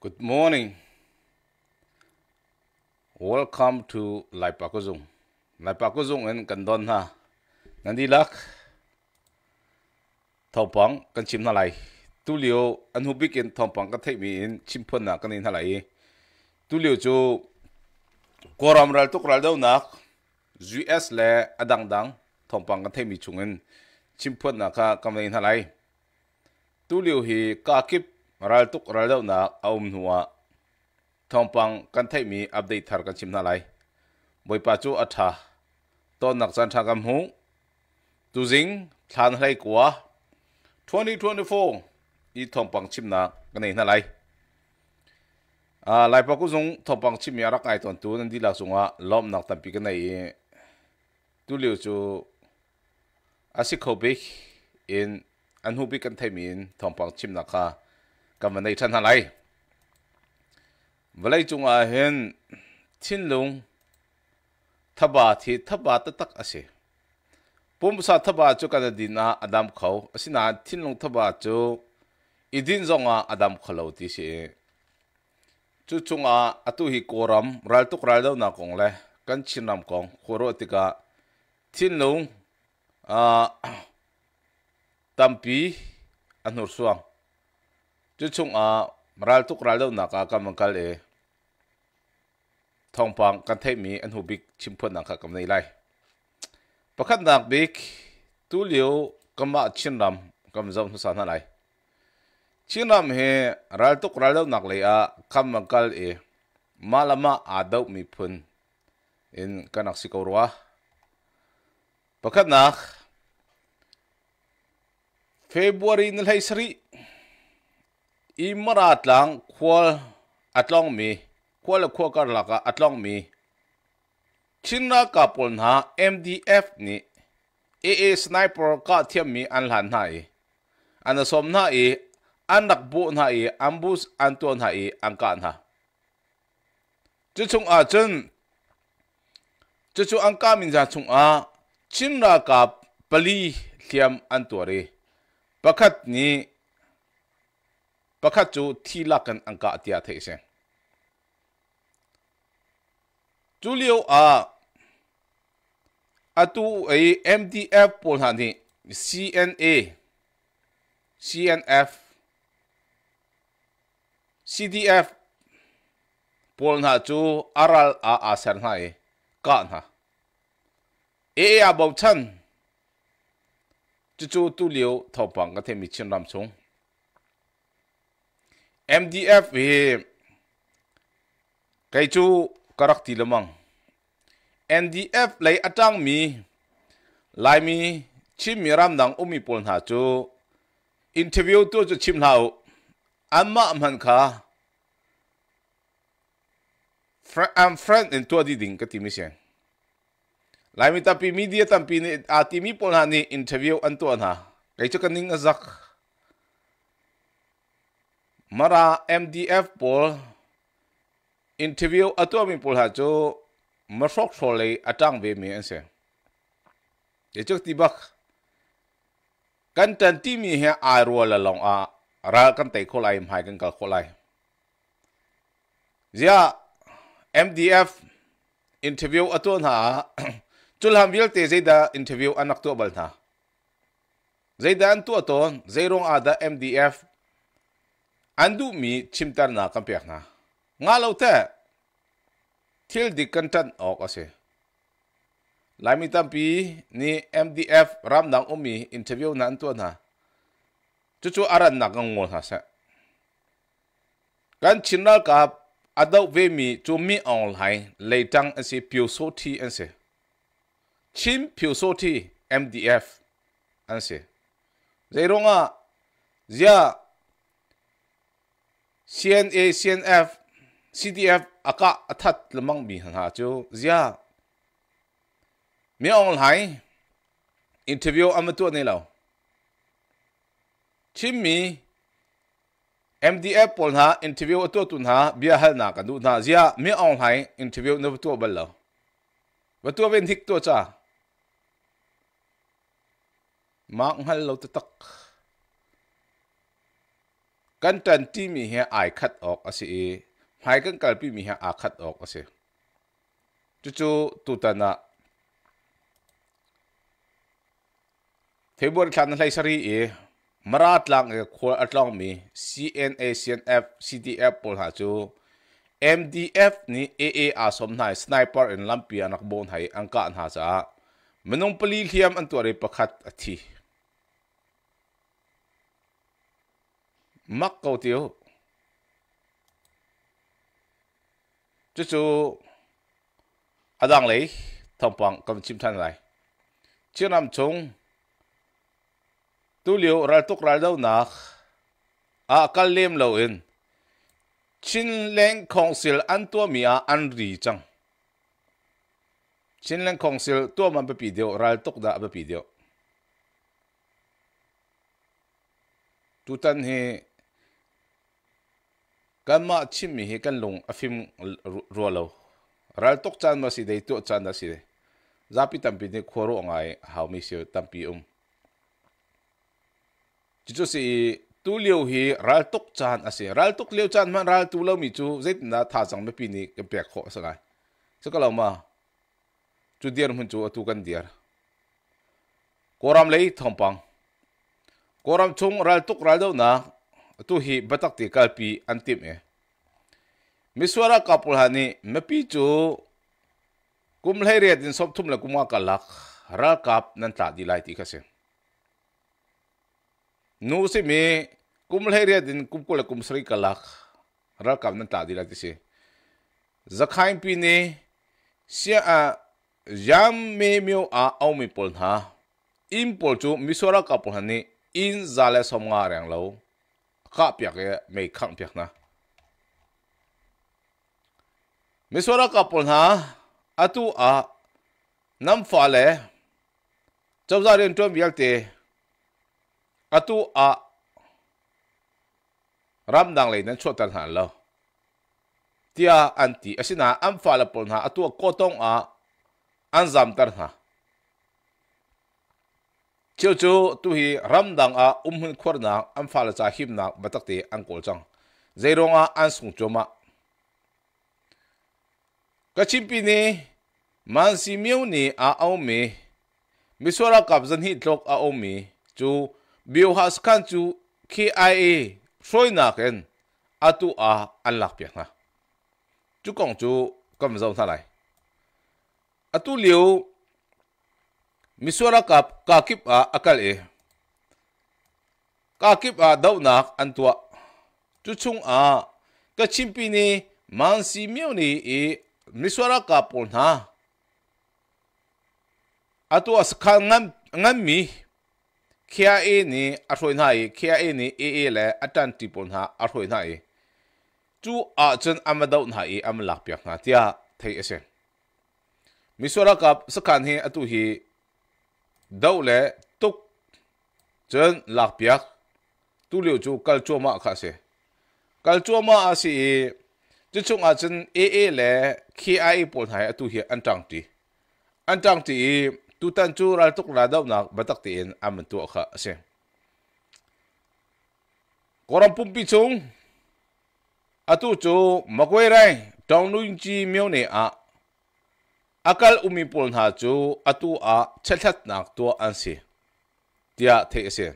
Good morning. Welcome to Lai Pakuzung. Lai Pakuzung and Kandon ha. Nandi lak. Thopang kan chim na lai. Tu liu an hu bik in thopang ka thai mi in chim phun na kan in ha lai. E. Tu liu chu koram ral tuk ral dau nak. US le adang dang thopang ka thai mi chung chungin chim phun na ka kam in ha lai. Tu liu hi ka kip รัลตุกรัล่ดานักเอาหนัวทองปังกันเทมีอัปเดตทารกันชิมนาไลบอยปัจจุอัฐะตอนนักจันท์กำหงตุจิงทานไรกว่า2024อีทองปังชิมนากันในงนาไลอ่าไลปักุซงทองปังชิมยารักไอตอนตัวนั่นดีลักซงว่าล้อมนักตันปีกันในงตุเลียวจูอาศิคบิกอินอันหูปีกันเทมีนทองปังชิมนาค่ะ今日你趁下嚟，唔你仲話向天龍ทับบาทีทับบาตตักอาศัยปุ่มสาทับบาจูกันดินาอดัมเขาอาศัยนาทิ้งลงทับบาจูอีดินจงอาอดัมเขาเลวที่เสียจูจงอาอตุฮิโกรัมรัลตุกรัลเดานักงเลยกันชินนำกงขวรติกาทิ้งลงอ่าตัมปีอันนุรสวงจุดชงอ่ะรัลทุกรัลเล่าหนักอาการมันก็เลยทองปังกันเทมีอันหูบิกชิมพนหนักกับในไล่ประคันหนักบิกตูเลียวกำมาชินรำกำจอมสุสานอะไรชินรำเฮรัลทุกรัลเล่าหนักเลยอ่ะคำมันก็เลยมาละมาอาดาวมีพุนอินกันนักสิกรัวประคันหนัก February นี่เลยสิอิมราตลังควลอัตลองมีควลควกันลักอัตลองมีชินรักกับปนหา MDF นี่ AA sniper ก็เทียมมีอันหลันหายอันสมนาอีอันดักบุนหายอันบุสอันตัวนหายอันกันหาจุดชงอาจนจุดชงอันกามินจาชงอาชินรักกับปลีเทียมอันตัวรีประคัตนี้ pakhat chu thi lak kan angka tia thei se Julio liu a atu ei mdf pol han ni cna cnf cdf pol na chu aral a a san hai ka na e a bau chan chu chu tu liu thopang ka the mi chin ram chung MDF eh kaitu karak ti lemang NDF lai atang mi lai mi chim mi ram nang umi pol na chu interview tu chu chim lao amma man kha Fra I'm friend in tua di ding kati misyan. Lai mi tapi media tampi ni ati mi pol ni interview antuan ha. Kaitu kening azak. mara mdf pol interview atuami pol ha chu masok sole atang ve mi anse ye chok ti bak kan tan ti mi he a ro la long a ra kan te kholai mai kan kal kholai zia mdf interview atun ha chulham vil te zeida interview anak to bal tha zeida an tu aton zeirong ada mdf andu mi chimtar na kam pek na nga lo te thil di kantan ok ase lami tampi ni mdf ram dang umi interview na antu na chu chu aran na kang ngol ha sa kan chinal ka adau ve mi chu mi ong hai leitang ase pyo so thi ase chim pyo so thi mdf ase zai ronga zia CNA CNF CDF aka athat Lemang, bi hang ha chu zia Me ong hai interview am tu ne lo chimmi MDF pol ha interview to tun ha bia hal na kan du na zia Me ong hai interview no tu bal lo và tu bên hik tu cha mak hal lo tak กันตันที่มีเฮไอคัดออกอาศัยหายกันกลับพีมีเฮอาคัดออกอาศัยจู่ๆตุตันะเทบอลขันไลสรีเอมาราตลังเอควออัตลังมี CNA CNF CDF ปอลหาจู MDF นี่ AA อาสมนายสไนเปอร์อินลัมปีอันักบอลไทยอังกาอันหาจ้ามันงปลีเทียมอันตัวเรประคัดอธิ mắc câu tiêu chú chú à đang lấy thông bằng cầm chim thân lại chưa nằm chung tu liệu ra túc ra đâu nạc à cả liêm lâu in chín lên công sil an tua mi à an rì chăng chín lên công sil tua mà bị video ra túc đã bị video tu tân hi kan ma chim mi he kan lung afim rolo ral tok chan ma si dei to chan da si zapi tampi ne khoro ngai hau mi se tampi um chi chu si tu liu hi ral tok chan ase ral tok liu chan man ral tu lo mi chu zait na tha chang me pi ni kan pek kho sa ngai chu kala ma chu diar mun chu atu kan diar koram lei thompang koram chung ral tok ral do na tu hi batak ti kalpi antim e miswara kapul hani mepi chu kum lai re din sop thum la kuma kalak ra kap nan ta di lai ti khase nu se me kum lai re din kum ko la kum sri kalak ra kap nan ta di lai ti se zakhain pi ne sia a yam me myo a au mi pol na impol chu miswara kapul hani in zale som nga rang lo ka piak cái mei khang piak na misora ka pol na atu a nam fa le chau za ren tom bial te atu a ram dang le nan chot tan han lo tia anti asina am fa la pol na atu ko tong a an zam tar ha chiều chu tu hi ram dang a um hun khor na am pha la cha him na batak te ang kol chang zerong a an sung choma ka pi ni man si miu ni a au mi misora kap zan hi tlok a au mi chu biu has kan chu kia soi na ken tu a an lak pia na chu kong chu kam zau tha lai tu liu miswara kap kakip a akal e kakip a daunak antua chuchung a kachimpi ni mansi myo ni e miswara kapol na atua sakha ngam ngam mi khia e ni arhoi na e khia e ni e e le atan ti pol na arhoi na e chu a chen amadau na e amalak pyak na tia thei ase miswara kap sakhan he atu hi đâu lẽ túc chân lạc biếc tu liệu chu cal chua mạ khá se cal chua mạ a si chứ chung a à chân e e lẽ khi ai bồn hải à tu hi an trang ti an trang ti tu tan chu ral tuk la đâu nak batak ti in am tu kha se koram pum pi chung atu à chu makwai rai tong nuin chi miêu ne a akal umipul na chu atu a chelhat nak tu an si tia the se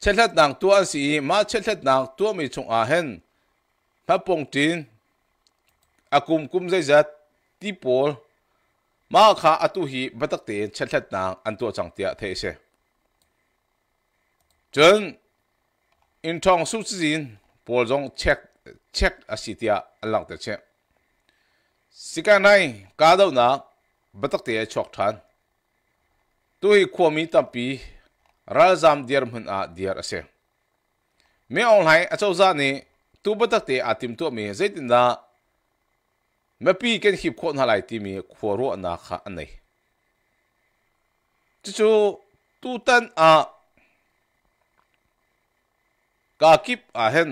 chelhat nak tu an si ma chelhat nak tu mi chung a hen pa pong tin akum kum zai zat ti pol ma kha atu hi batak te chelhat nak an tu chang tia the se chun in thong su zin pol jong check check a si tia an lang te check สิกันไหนกาดาวนักบัตรเตียชกทันตัวอีความมีตั้มปีรัลจามเดียร์มันอาเดียร์เสียเมื่อออนไลน์อาจารย์จานี่ตัวบัตรเตียอาทิมตัวมีเจตินดาเมื่อปีกันขีบคนหลายที่มีขัวรัวนักอันไหนจู่ตู้ตันอา ka kip ahen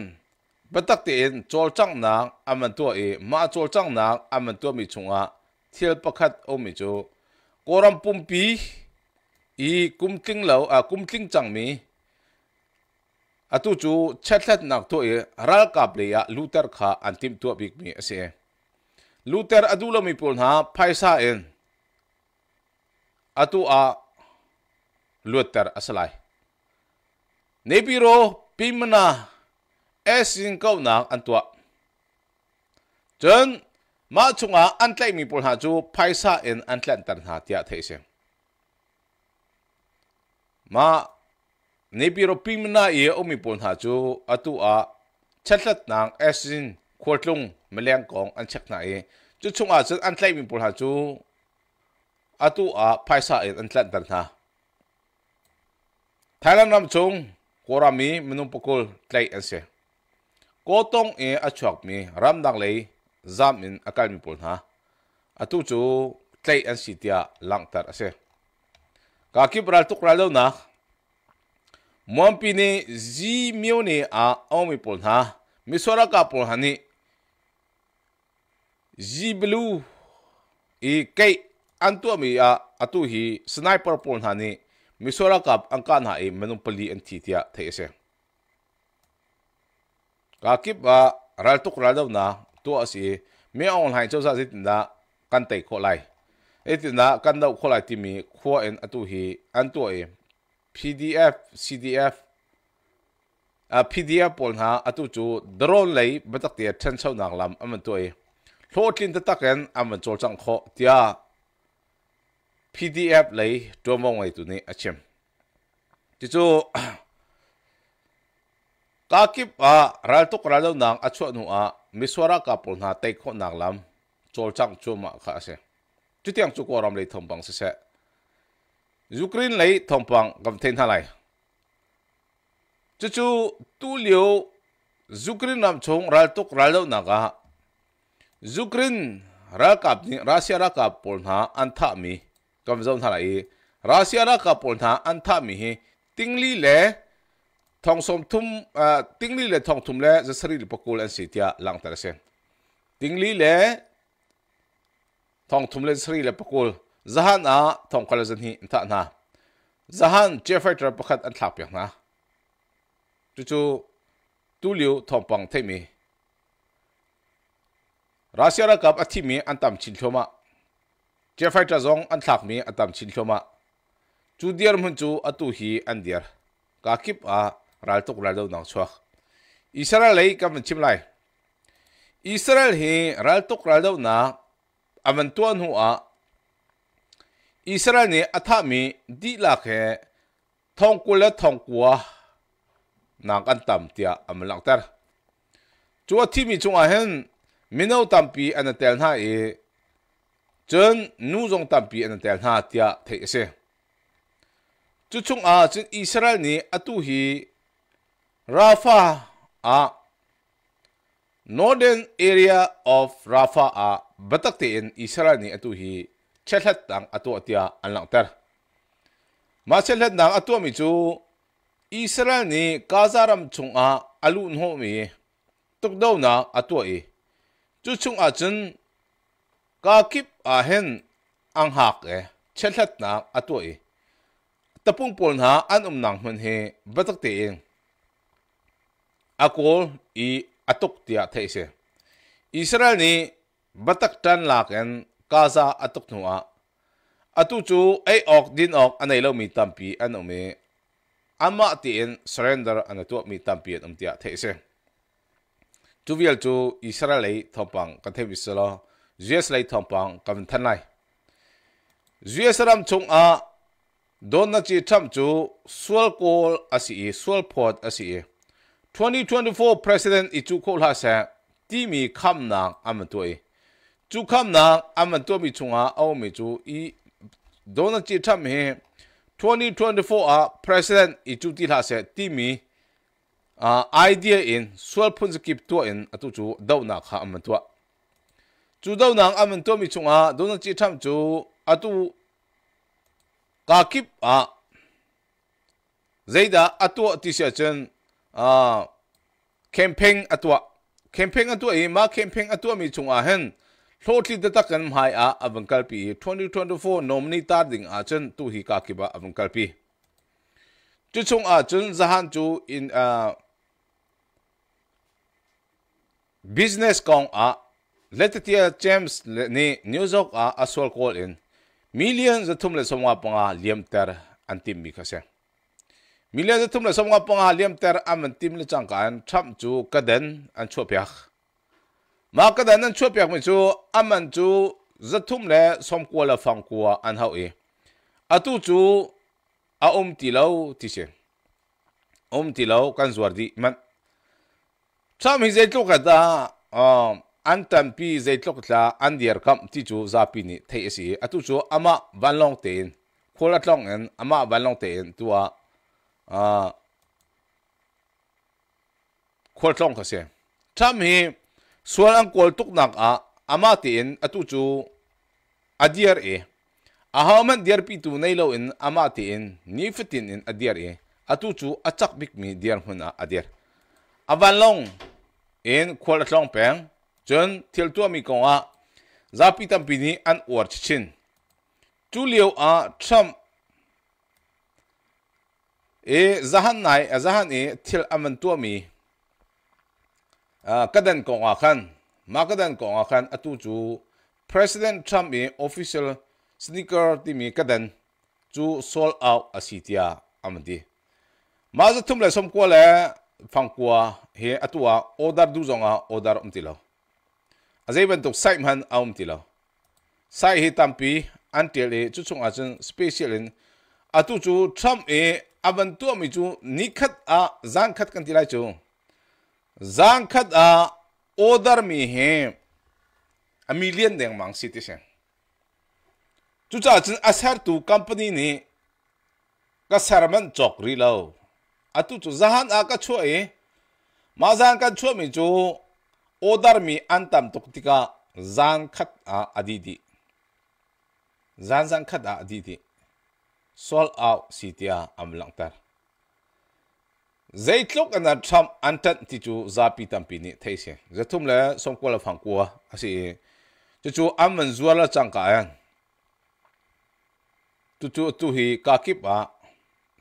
ဘတ်တက်တဲ့ကြောလ်ချန်နာအမန်တောအေမာကြောလ်ချန်နာအမန်တောမီချုံအသီလပခတ်အုံးမီချိုကိုရမ်ပုံပီဤကုမ်တင်းလောအကုမ်တင်းချန်မီအတူချူချက်လက်နက်တော့ရရလကပလေယလူတာခါအန်တင်တော့ဘိကမီအစေလူတာအဒူလမီပုန်ဟာဖိုင်ဆာအင်အတူအလူတာအစလိုက်နေပြည်တော်ပြိမနာ sin câu nàng an tua chân mà chúng ta ăn lại mình bồi hà chú phải sa in ăn lại tận hà tiệt thế xem mà nếu bị ropi mình na yêu ôm mình bồi hà chú atu à chất lật nàng sin khuất lung mà liên con ăn chắc này chú chúng ta chân ăn lại mình bồi hà chú atu à phải sa in ăn lại tận hà Thái Lan Nam Trung, Korami, Menung Pukul, Tlay, and Seh cô tông e a chuak mi ram dang lei zam in akal mi pol na atu chu tlei an sitia lang tar ase ka ki bral tuk ra lo na mom pi ni zi mio ni a o mi pol na mi sora ka pol hani zi blue i kai antu mi a atu hi sniper pol hani mi sora ka angkan ha e menupali an thitia thei ase ka kip ba ral tuk ral daw na tu asi mi ong hai cho sa sit na kan te kho lai e ti na kan daw kho lai ti mi kho en atu hi an tu e pdf cdf a pdf pol na atu chu drone lai batak te chen chau nak lam am tu e thlot lin ta taken am chol chang kho tia pdf lai tomong wai tu ni achem ti chu kakip ah, a raltuk ralaw nang achwa nu a ah, miswara kapul na taikho nang lam cholchang chuma kha ase chutiang chu koram lei bang se se ukraine lei bang gam thein halai chu chu tu liu ukraine nam chong raltuk ralaw na ga ah. ukraine ra kap ni russia ra kap pol na antha mi kam zon halai russia ra kap pol na antha mi hi tingli le ทองสมทุมติ้งลี่เล่ทองทุ่มเลยจะสรีะปกูลอันสิทยาหลังแต่เสติ้งลี่เล่ทองทุ่มเลยสรีลปกูลจหันอาทองคลาจันฮีอินทานะจหันเจฟเฟอร์ตระพรัดอันทับอย่างนะจู่ๆตูเลียวทองปังเทมีรัสเซียกับอธิมีอันตามชินชมาเจฟเฟอร์ตระจงอันทักมีอันตามชินชมาจู่เดียร์มันจู่อตุฮีอันเดียร์กาคิบอา랄똑랄똑낭추아이스라엘레이까면침라이이스라엘히랄똑랄똑나아만또한후아이스라엘이아타미디락해통꿀레통꾸아나간땀띠아아물락따라주와팀이중아 hen 민호땀비안에뗄하이전누종땀비안에뗄하띠아테이세주충아전이스라엘이아뚜히 Rafa a northern area of Rafa a batakte in Israel ni atu hi chelhat tang atu atia anlang tar ma chelhat nang atu mi chu Israel ni kazaram chung a alu nho mi tukdau na atu e chu chung a chun ka kip a hen ang hak e chelhat na atu e tapung pol na an um nang hun he batakte in akol i atuk tia theise israel ni batak tan lak en kaza atuk nuwa atu chu ai ok din ok anei lo mi tampi anome ama ti en surrender anatu mi tampi an umtia theise tuvial chu israel ei thopang kathe bisala js lai thopang kam thanai js ram chung a don na chi tham chu sual kol asi e, sual phot asi e. 2024 president itu ko la sa ti mi kham na am toi chu kham na am to mi chunga aw mi chu i donat chi tham he 2024 a president itu ti la sa ti mi a idea in swal phun skip to in atu chu dau na kha am to chu dau na am to mi chunga donat chi tham chu atu ka kip a zaida atu ti sia chen uh, campaign atua campaign atua e ma campaign atua mi chung a hen thotli da ta kan mai a avankal pi 2024 nominee tar ding a chen tu hi ka ki ba avankal pi chu chung a chun zahan chu in a business kong a letatia james ni newsok a asol call in millions athum le somwa panga liam tar antim mi khase มิเลจะทุ่มเลยสมกับปองอาเลียมเตอร์อามันทีมเลยจังกันทับจูกระเด็นอันชั่วเปียกมากระเด็นอันชั่วเปียกมิจูอามันจูจะทุ่มเลยสมกัวละฟังกัวอันเฮาเออาตูจูอาอมตีเลาที่เชนอมตีเลากันสวัสดีมันทำให้ใจตุกตาอ่าอันตันปีใจตุกตาอันเดียร์คำที่จูซาปินิเทียสีอาตูจูอามาบันลองเตนโคลัดลองเอ็นอามาบันลองเตนตัว à ờ. quan trọng khá xem Chăm hi sual quan tục nặng nak a ama ti in atu à, chu diệt à, e a à, haman diệt pi tu nei lo in ama ti in ni fitin in adiar e atu chu chắc bik mi diệt diar hun a adiar avan long in quan trọng peng chun thil tu mi ko a zapi tam pi ni an or chin chu liu a chăm e zahan nai a zahan e thil aman tu mi a kadan ko nga khan ma kadan ko nga khan atu chu president trump e official sneaker ti mi kadan chu sold out a sitia amdi ma za thum le som ko le phang kwa he atua order du zonga order um tilo azai ban tok sai man aum tilo sai hi tampi antel e chu chung a chen special in atu chu trump e aban tua mi chu ni khat a zang khat kan tilai chu zang khat a order mi he a million deng mang si ti sen chu cha chin asar tu company ni ka sarman chok ri lo atu chu zahan a ka chu e ma zang kan chu mi chu order mi antam tok tika zang khat a adidi zang zang khat a adidi sold out sitia am lang tar zai tlok an tham an tan ti chu zapi tampi ni thai se zathum la som kwala phang kwa asi chu chu am man zuala changka yan tu tu tu hi ka kip a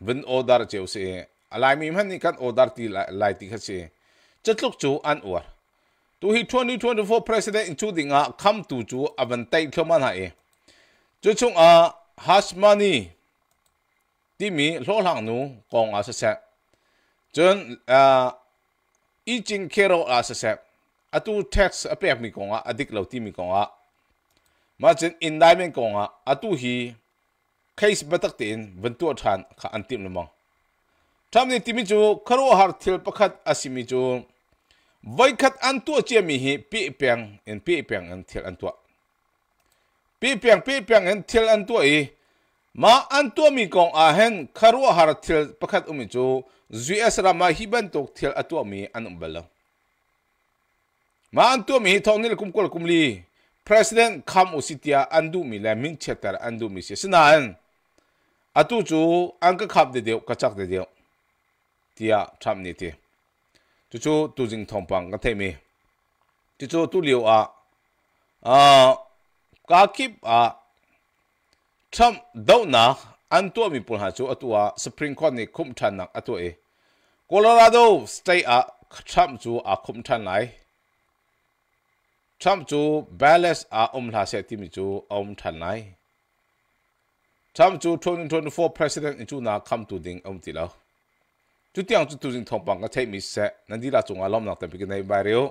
vin order cheu se alai mi man ni kan order ti lai ti kha se chatluk chu an war tu hi 2024 president including a come to chu avan tai thoman ha e chu chung a hasmani ที่มีโลหลังนูกองอาเซจนอ่าอีจิงเคโรอาเซซยนอตูเท็กซ์อเปยกมีกองอะอดิกเลาที่มีกองอะมาจนอินไดเมนกองอะอตูฮีเคสบัตักตินวันตัวทันข้อันติมลมังทำนี่ที่มิจูครัวฮาร์ทิลประคัดอาศิมิจูไว้คัดอันตัวเจียมีฮีปีเปียงอ็นปีเปียงอันเทลอันตัวปีเปียงปีเปียงอันเทลอันตัวอี ma an tua mi kong a hen karua har thil pakhat umi chu zs rama hi ban tok thil atua mi an umbala ma an tua mi thong nil kum kol kumli president kham usitia andu mi la min chetar andu mi se sinan atu chu an ka khap de deu ka chak de deu tia tham ni ti chu chu tu jing thong pang ka the mi chu chu tu liu a a ka kip a chom do na an tua mi pul ha chu atua spring court ni khum than nak atu e colorado state a cham chu a khum than lai cham chu balance a um la se ti mi chu um than lai cham chu 2024 president in chu na kham tu ding um ti la chu tiang chu tu jing thong pang ka thei mi se nan di la chung a lom nak tam pi ki nei ba reo